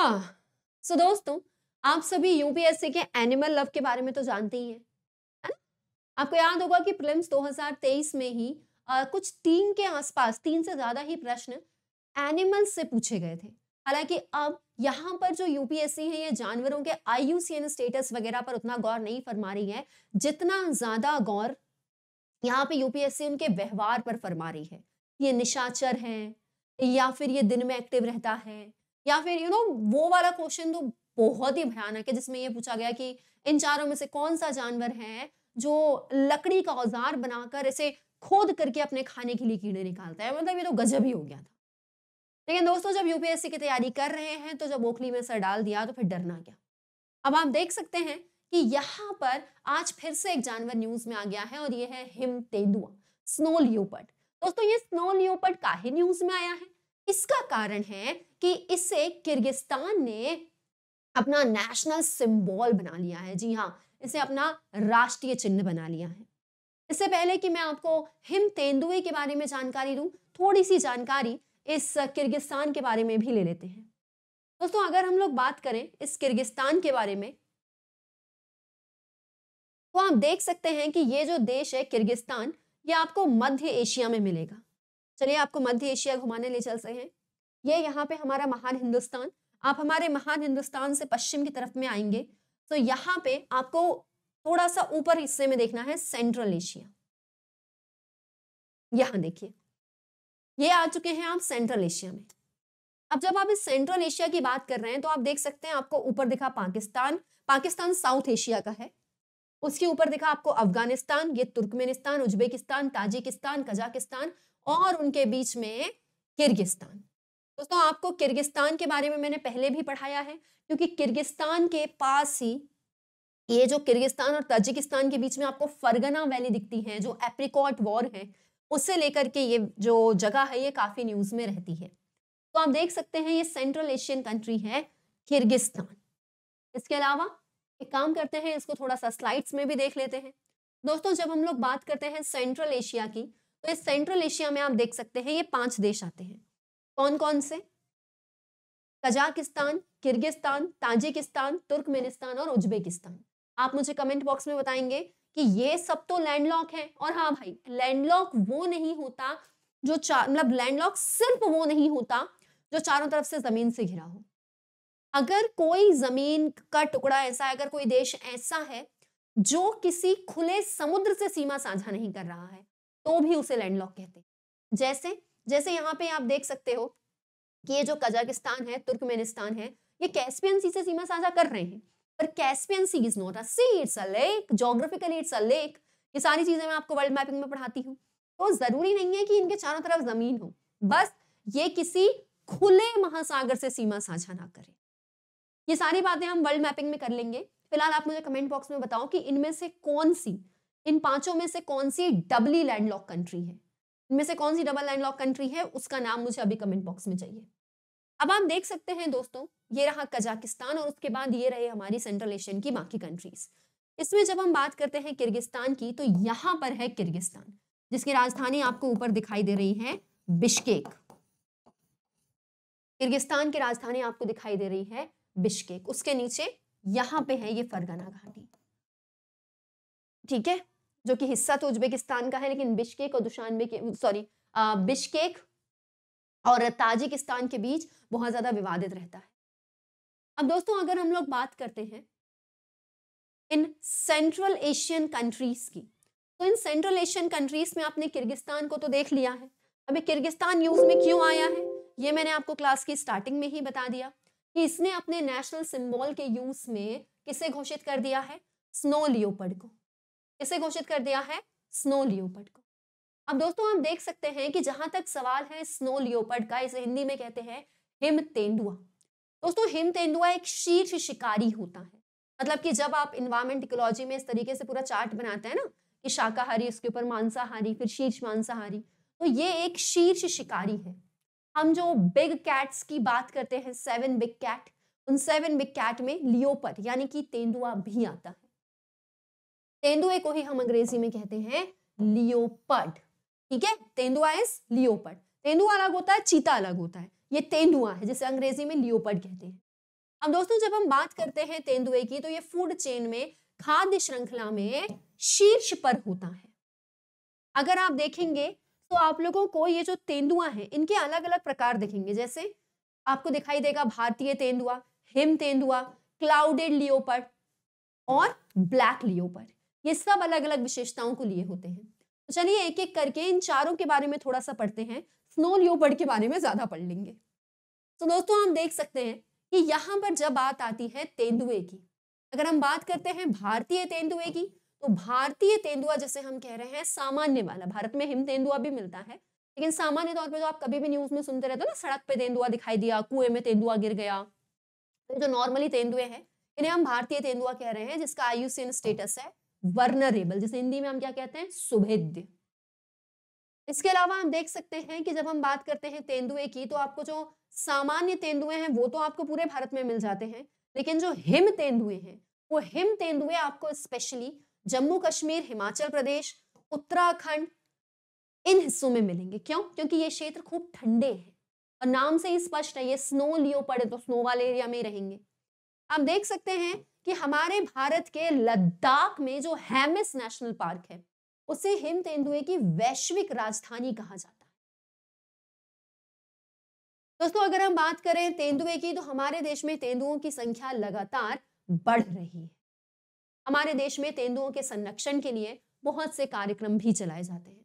सो हाँ। so, दोस्तों आप सभी यूपीएससी के एनिमल लव के बारे में तो जानते ही हैं है आपको याद होगा कि प्रिलिम्स 2023 में ही आ, कुछ तीन के आसपास तीन से ज्यादा ही प्रश्न एनिमल से पूछे गए थे हालांकि अब यहाँ पर जो यूपीएससी है ये जानवरों के आईयूसीएन स्टेटस वगैरह पर उतना गौर नहीं फरमा रही है जितना ज्यादा गौर यहाँ पे यूपीएससी उनके व्यवहार पर फरमा रही है ये निशाचर है या फिर ये दिन में एक्टिव रहता है या फिर यू you नो know, वो वाला क्वेश्चन तो बहुत ही भयानक है जिसमें ये पूछा गया कि इन चारों में से कौन सा जानवर है जो लकड़ी का औजार बनाकर इसे खोद करके अपने खाने के लिए कीड़े निकालता है मतलब ये तो गजब ही हो गया था लेकिन दोस्तों जब यूपीएससी की तैयारी कर रहे हैं तो जब ओखली में सर डाल दिया तो फिर डरना क्या अब आप देख सकते हैं कि यहाँ पर आज फिर से एक जानवर न्यूज में आ गया है और ये है हिम तेंदुआ स्नो लियोपर्ड दोस्तों ये स्नो का ही न्यूज में आया है इसका कारण है कि इसे किर्गिस्तान ने अपना नेशनल सिंबल बना लिया है जी हाँ इसे अपना राष्ट्रीय चिन्ह बना लिया है इससे पहले कि मैं आपको हिम तेंदुए के बारे में जानकारी दूं थोड़ी सी जानकारी इस किर्गिस्तान के बारे में भी ले लेते हैं दोस्तों अगर हम लोग बात करें इस किर्गिस्तान के बारे में तो आप देख सकते हैं कि ये जो देश है किर्गिस्तान ये आपको मध्य एशिया में मिलेगा चलिए आपको मध्य एशिया घुमाने ले चलते हैं ये यहाँ पे हमारा महान हिंदुस्तान आप हमारे महान हिंदुस्तान से पश्चिम की तरफ में आएंगे तो यहाँ पे आपको थोड़ा सा ऊपर हिस्से में देखना है सेंट्रल एशिया यहाँ देखिए ये आ चुके हैं आप सेंट्रल एशिया में अब जब आप इस सेंट्रल एशिया की बात कर रहे हैं तो आप देख सकते हैं आपको ऊपर दिखा पाकिस्तान पाकिस्तान साउथ एशिया का है उसके ऊपर देखा आपको अफगानिस्तान ये तुर्कमेनिस्तान उज्बेकिस्तान ताजिकिस्तान कजाकिस्तान और उनके बीच में किर्गिस्तान दोस्तों आपको किर्गिस्तान के बारे में मैंने पहले भी पढ़ाया है क्योंकि किर्गिस्तान के पास ही ये जो किर्गिस्तान और ताजिकिस्तान के बीच में आपको फरगना वैली दिखती है जो एप्रिकॉट वॉर है उससे लेकर के ये जो जगह है ये काफी न्यूज में रहती है तो आप देख सकते हैं ये सेंट्रल एशियन कंट्री है किर्गिस्तान इसके अलावा एक काम करते हैं इसको थोड़ा सा स्लाइड्स में भी देख लेते हैं दोस्तों जब हम लोग बात करते हैं सेंट्रल एशिया की तो इस सेंट्रल एशिया में आप देख सकते हैं ये पांच देश आते हैं कौन कौन से कजाकिस्तान किर्गिस्तान ताजिकिस्तान तुर्कमेनिस्तान और उज्बेकिस्तान आप मुझे कमेंट बॉक्स में बताएंगे कि ये सब तो लैंडलॉक है और हाँ भाई लैंडलॉक वो नहीं होता जो चार मतलब लैंडलॉक सिर्फ वो नहीं होता जो चारों तरफ से जमीन से घिरा हो अगर कोई जमीन का टुकड़ा ऐसा है अगर कोई देश ऐसा है जो किसी खुले समुद्र से सीमा साझा नहीं कर रहा है तो भी उसे लैंडलॉक कहते हैं जैसे जैसे यहाँ पे आप देख सकते हो कि ये जो कजाकिस्तान है तुर्कमेनिस्तान है ये कैस्पियन सी से सीमा साझा कर रहे हैं पर Caspian sea is not a sea it's a lake geographically it's a lake ये सारी चीजें मैं आपको वर्ल्ड मैपिंग में पढ़ाती हूँ तो जरूरी नहीं है कि इनके चारों तरफ जमीन हो बस ये किसी खुले महासागर से सीमा साझा ना करें ये सारी बातें हम वर्ल्ड मैपिंग में कर लेंगे फिलहाल आप मुझे कमेंट बॉक्स में बताओ कि इनमें से कौन सी इन पांचों में से कौन सी डबली लैंडलॉक कंट्री है इनमें से कौन सी डबल लैंडलॉक कंट्री है उसका नाम मुझे अभी कमेंट बॉक्स में चाहिए अब आप देख सकते हैं दोस्तों ये रहा कजाकिस्तान और उसके बाद ये रहे हमारी सेंट्रल एशियन की बाकी कंट्रीज इसमें जब हम बात करते हैं किर्गिस्तान की तो यहाँ पर है किर्गिस्तान जिसकी राजधानी आपको ऊपर दिखाई दे रही है बिश्केक किर्गिस्तान की राजधानी आपको दिखाई दे रही है बिश्केक उसके नीचे यहां पे है ये फरगना घाटी ठीक है जो कि हिस्सा तो उज्बेकिस्तान का है लेकिन बिश्केक और दुशानबे के सॉरी बिश्केक और ताजिकिस्तान के बीच बहुत ज़्यादा विवादित रहता है अब दोस्तों अगर हम लोग बात करते हैं इन सेंट्रल एशियन कंट्रीज की तो इन सेंट्रल एशियन कंट्रीज में आपने किर्गिस्तान को तो देख लिया है अभी किर्गिस्तान न्यूज में क्यों आया है ये मैंने आपको क्लास की स्टार्टिंग में ही बता दिया कि इसने अपने नेशनल सिंबल के यूज में किसे घोषित कर दिया है स्नो लियोपर्ड को किसे घोषित कर दिया है स्नो लियोपर्ड को अब दोस्तों हम देख सकते हैं कि जहां तक सवाल है स्नो लियोपर्ड का इसे हिंदी में कहते हैं हिम तेंदुआ दोस्तों हिम तेंदुआ एक शीर्ष शिकारी होता है मतलब कि जब आप इन्वायरमेंट इकोलॉजी में इस तरीके से पूरा चार्ट बनाते हैं ना कि शाकाहारी उसके ऊपर मांसाहारी फिर शीर्ष मांसाहारी तो ये एक शीर्ष शिकारी है हम जो बिग कैट्स की बात करते हैं सेवन बिग कैट उन सेवन बिग कैट में लियोपर यानी कि तेंदुआ भी आता है तेंदुए को ही हम अंग्रेजी में कहते हैं लियोपट ठीक है तेंदुआ इज लियोपट तेंदुआ अलग होता है चीता अलग होता है ये तेंदुआ है जिसे अंग्रेजी में लियोपट कहते हैं अब दोस्तों जब हम बात करते हैं तेंदुए की तो ये फूड चेन में खाद्य श्रृंखला में शीर्ष पर होता है अगर आप देखेंगे तो आप लोगों को ये जो तेंदुआ है इनके अलग अलग प्रकार दिखेंगे जैसे आपको दिखाई देगा भारतीय तेंदुआ हिम तेंदुआ क्लाउडेड लियोपर और ब्लैक लियोपर ये सब अलग अलग विशेषताओं को लिए होते हैं तो चलिए एक एक करके इन चारों के बारे में थोड़ा सा पढ़ते हैं स्नो लियोपर के बारे में ज्यादा पढ़ लेंगे तो दोस्तों हम देख सकते हैं कि यहाँ पर जब बात आती है तेंदुए की अगर हम बात करते हैं भारतीय तेंदुए की तो भारतीय तेंदुआ जैसे हम कह रहे हैं सामान्य वाला भारत में हिम तेंदुआ भी मिलता है लेकिन सामान्य तौर पर जो आप कभी भी न्यूज में सुनते रहते हो ना सड़क पे तेंदुआ दिखाई दिया कुएं में तेंदुआ गिर गया तो जो नॉर्मली तेंदुए हैं इन्हें हम भारतीय तेंदुआ कह रहे हैं जिसका आयुसीन स्टेटस है वर्नरेबल जिसे हिंदी में हम क्या कहते हैं सुभेद्य इसके अलावा हम देख सकते हैं कि जब हम बात करते हैं तेंदुए की तो आपको जो सामान्य तेंदुए हैं वो तो आपको पूरे भारत में मिल जाते हैं लेकिन जो हिम तेंदुए हैं वो हिम तेंदुए आपको स्पेशली जम्मू कश्मीर हिमाचल प्रदेश उत्तराखंड इन हिस्सों में मिलेंगे क्यों क्योंकि ये क्षेत्र खूब ठंडे हैं और नाम से ही स्पष्ट है ये स्नो लियो पड़े तो स्नो वाले एरिया में रहेंगे आप देख सकते हैं कि हमारे भारत के लद्दाख में जो हैमिस नेशनल पार्क है उसे हिम तेंदुए की वैश्विक राजधानी कहा जाता है दोस्तों अगर हम बात करें तेंदुए की तो हमारे देश में तेंदुओं की संख्या लगातार बढ़ रही है हमारे देश में तेंदुओं के संरक्षण के लिए बहुत से कार्यक्रम भी चलाए जाते हैं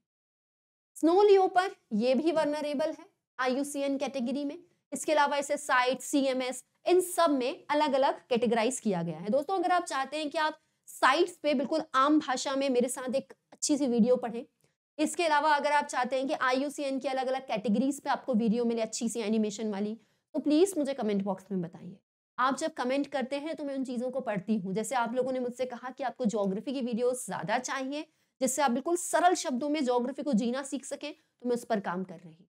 स्नो लियो पर यह भी वर्नरेबल है आईयूसीएन कैटेगरी में इसके अलावा इसे साइट सीएमएस इन सब में अलग अलग कैटेगराइज किया गया है दोस्तों अगर आप चाहते हैं कि आप साइट्स पे बिल्कुल आम भाषा में मेरे साथ एक अच्छी सी वीडियो पढ़ें इसके अलावा अगर आप चाहते हैं कि आई की अलग अलग कैटेगरीज पे आपको वीडियो मिले अच्छी सी एनिमेशन वाली तो प्लीज़ मुझे कमेंट बॉक्स में बताइए आप जब कमेंट करते हैं तो मैं उन चीज़ों को पढ़ती हूँ जैसे आप लोगों ने मुझसे कहा कि आपको जोग्राफी की वीडियो ज़्यादा चाहिए जिससे आप बिल्कुल सरल शब्दों में जोग्राफी को जीना सीख सकें तो मैं उस पर काम कर रही हूँ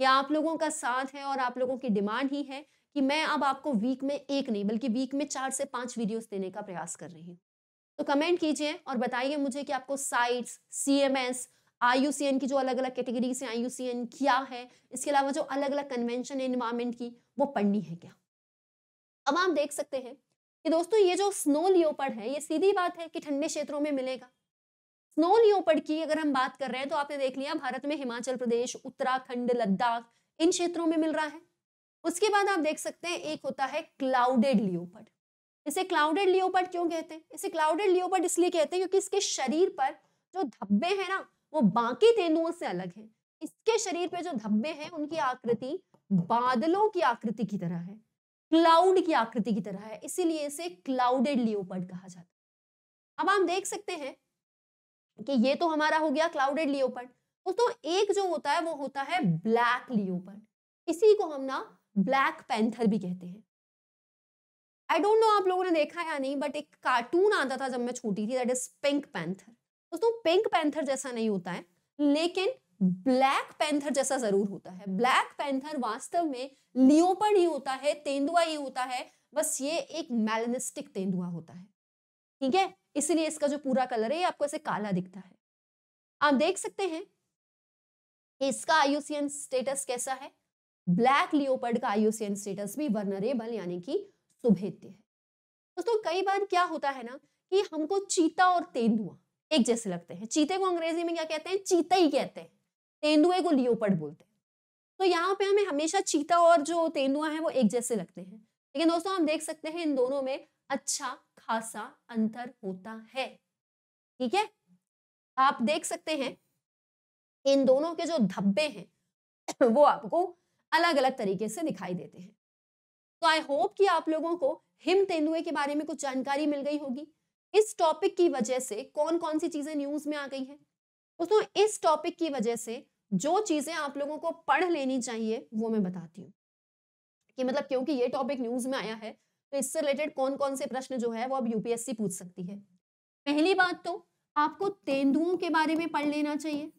ये आप लोगों का साथ है और आप लोगों की डिमांड ही है कि मैं अब आपको वीक में एक नहीं बल्कि वीक में चार से पाँच वीडियोस देने का प्रयास कर रही हूँ तो कमेंट कीजिए और बताइए मुझे कि आपको CITES C M S I U C N की जो अलग अलग कैटेगरी से आई यू सी एन क्या है इसके अलावा जो अलग अलग कन्वेंशन है इन्वायरमेंट की वो पढ़नी है क्या अब आप देख सकते हैं कि दोस्तों ये जो स्नो लियोपड़ है ये सीधी बात है कि ठंडे क्षेत्रों में मिलेगा स्नो लियोपड़ की अगर हम बात कर रहे हैं तो आपने देख लिया भारत में हिमाचल प्रदेश उत्तराखंड लद्दाख इन क्षेत्रों में मिल रहा है उसके बाद आप देख सकते हैं एक होता है क्लाउडेड लियोपड़ इसे क्लाउडेड लियोपड़ क्यों कहते हैं इसे क्लाउडेड लियोपड़ इसलिए कहते हैं क्योंकि इसके शरीर पर जो धब्बे हैं ना वो बाकी तेंदुओं से अलग है इसके शरीर पर जो धब्बे हैं उनकी आकृति बादलों की आकृति की तरह है क्लाउड की आकृति की तरह है इसीलिए इसे क्लाउडेड लियोपर्ड कहा जाता है अब आप देख सकते हैं कि ये तो हमारा हो गया क्लाउडेड लियोपर्ड तो एक जो होता है वो होता है ब्लैक लियोपर्ड इसी को हम ना ब्लैक पैंथर भी कहते हैं आई डोंट नो आप लोगों ने देखा या नहीं बट एक कार्टून आता था जब मैं छोटी थी दैट इज पिंक पैंथर दोस्तों पिंक पैंथर जैसा नहीं होता है लेकिन ब्लैक पैंथर जैसा जरूर होता है ब्लैक पैंथर वास्तव में लियोपर्ड ही होता है तेंदुआ ही होता है बस ये एक मैलनिस्टिक तेंदुआ होता है ठीक है इसलिए इसका जो पूरा कलर है आपको ऐसे काला दिखता है आप देख सकते हैं इसका आयुसियन स्टेटस कैसा है ब्लैक लियोपर्ड का आयुसियन स्टेटस भी वर्नरेबल यानी कि सुभेद्य है दोस्तों तो कई बार क्या होता है ना कि हमको चीता और तेंदुआ एक जैसे लगते हैं चीते को अंग्रेजी में क्या कहते हैं चीता ही कहते हैं तेंदुए को लियोपर्ड बोलते हैं तो यहाँ पे हमें हमेशा चीता और जो तेंदुआ है वो एक जैसे लगते हैं लेकिन दोस्तों हम देख सकते हैं इन दोनों में अच्छा खासा अंतर होता है ठीक है आप देख सकते हैं इन दोनों के जो धब्बे हैं वो आपको अलग अलग तरीके से दिखाई देते हैं तो आई होप कि आप लोगों को हिम तेंदुए के बारे में कुछ जानकारी मिल गई होगी इस टॉपिक की वजह से कौन कौन सी चीजें न्यूज में आ गई हैं दोस्तों इस टॉपिक की वजह से जो चीजें आप लोगों को पढ़ लेनी चाहिए वो मैं बताती हूँ कि मतलब क्योंकि ये टॉपिक न्यूज में आया है तो इससे रिलेटेड कौन कौन से प्रश्न जो है वो अब यूपीएससी पूछ सकती है पहली बात तो आपको तेंदुओं के बारे में पढ़ लेना चाहिए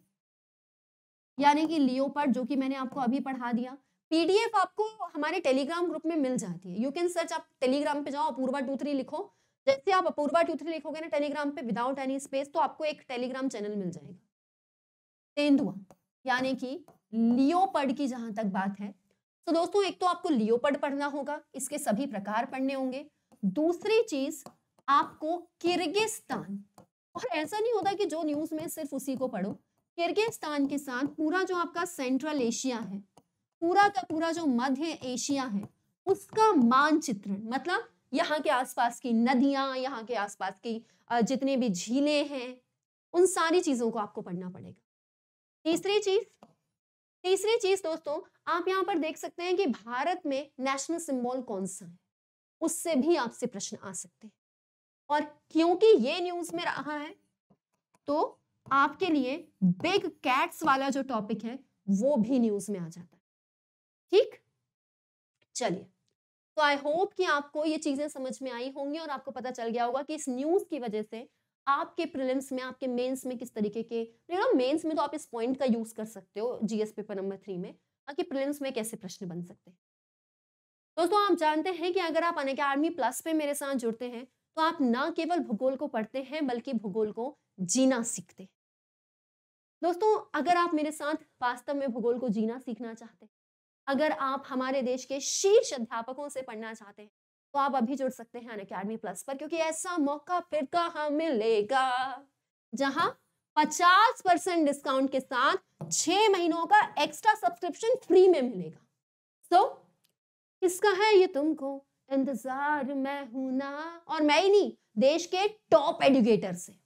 यानी कि लियोपर्ड जो कि मैंने आपको अभी पढ़ा दिया पीडीएफ आपको हमारे टेलीग्राम ग्रुप में मिल जाती है यू कैन सर्च आप टेलीग्राम पे जाओ अपूर्वा टू थ्री लिखो जैसे आप अपूर्वा टू थ्री लिखोगे ना टेलीग्राम पे विदाउट एनी स्पेस तो आपको एक टेलीग्राम चैनल मिल जाएगा तेंदुआ यानी कि लियोपड की जहां तक बात है तो दोस्तों एक तो आपको लियोपड पढ़ना होगा इसके सभी प्रकार पढ़ने होंगे दूसरी चीज आपको किर्गिस्तान और ऐसा नहीं होता कि जो न्यूज में सिर्फ उसी को पढ़ो किर्गिस्तान के साथ पूरा जो आपका सेंट्रल एशिया है पूरा का पूरा जो मध्य एशिया है उसका मानचित्रण मतलब यहाँ के आसपास की नदियां यहाँ के आसपास की जितने भी झीलें हैं उन सारी चीजों को आपको पढ़ना पड़ेगा तीसरी चीज तीसरी चीज दोस्तों आप यहाँ पर देख सकते हैं कि भारत में नेशनल सिंबल कौन सा है उससे भी आपसे प्रश्न आ सकते हैं और क्योंकि ये न्यूज में रहा है तो आपके लिए बिग कैट्स वाला जो टॉपिक है वो भी न्यूज में आ जाता है ठीक चलिए तो आई होप कि आपको ये चीजें समझ में आई होंगी और आपको पता चल गया होगा कि इस न्यूज की वजह से आपके प्रिलिम्स में आपके मेंस में किस तरीके के यू नो मेंस में तो आप इस पॉइंट का यूज कर सकते हो जीएस पेपर नंबर थ्री में बाकी प्रिलिम्स में कैसे प्रश्न बन सकते हैं दोस्तों आप जानते हैं कि अगर आप अनअकैडमी प्लस पे मेरे साथ जुड़ते हैं तो आप ना केवल भूगोल को पढ़ते हैं बल्कि भूगोल को जीना सीखते हैं दोस्तों अगर आप मेरे साथ वास्तव में भूगोल को जीना सीखना चाहते हैं अगर आप हमारे देश के शीर्ष अध्यापकों से पढ़ना चाहते हैं तो आप अभी जुड़ सकते हैं अन अकेडमी प्लस पर क्योंकि ऐसा मौका फिर कहा तो मिलेगा जहां 50 परसेंट डिस्काउंट के साथ छह महीनों का एक्स्ट्रा सब्सक्रिप्शन फ्री में मिलेगा सो so, किसका है ये तुमको इंतजार मैं हूं ना और मैं ही नहीं देश के टॉप एडुकेटर से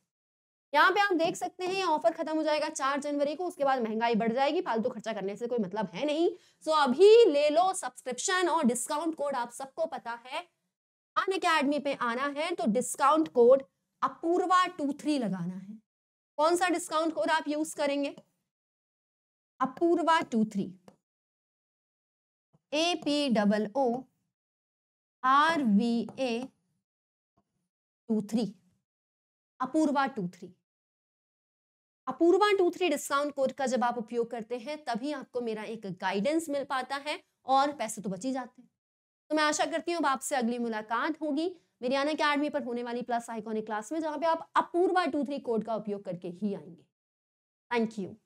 यहाँ पे आप देख सकते हैं ये ऑफर खत्म हो जाएगा चार जनवरी को उसके बाद महंगाई बढ़ जाएगी फालतू खर्चा करने से कोई मतलब है नहीं सो so, अभी ले लो सब्सक्रिप्शन और डिस्काउंट कोड आप सबको पता है अन अकेडमी पे आना है तो discount code Apoorva two three लगाना है कौन सा डिस्काउंट कोड आप यूज करेंगे Apoorva two three A P double O R V A two three Apoorva two three Apoorva two three discount code का जब आप उपयोग करते हैं तभी आपको मेरा एक गाइडेंस मिल पाता है और पैसे तो बची जाते हैं तो मैं आशा करती हूँ अब आपसे अगली मुलाकात होगी मेरियाना अकेडमी पर होने वाली प्लस आइकॉनिक क्लास में जहाँ पे आप अपूर्वा टू थ्री कोड का उपयोग करके ही आएंगे थैंक यू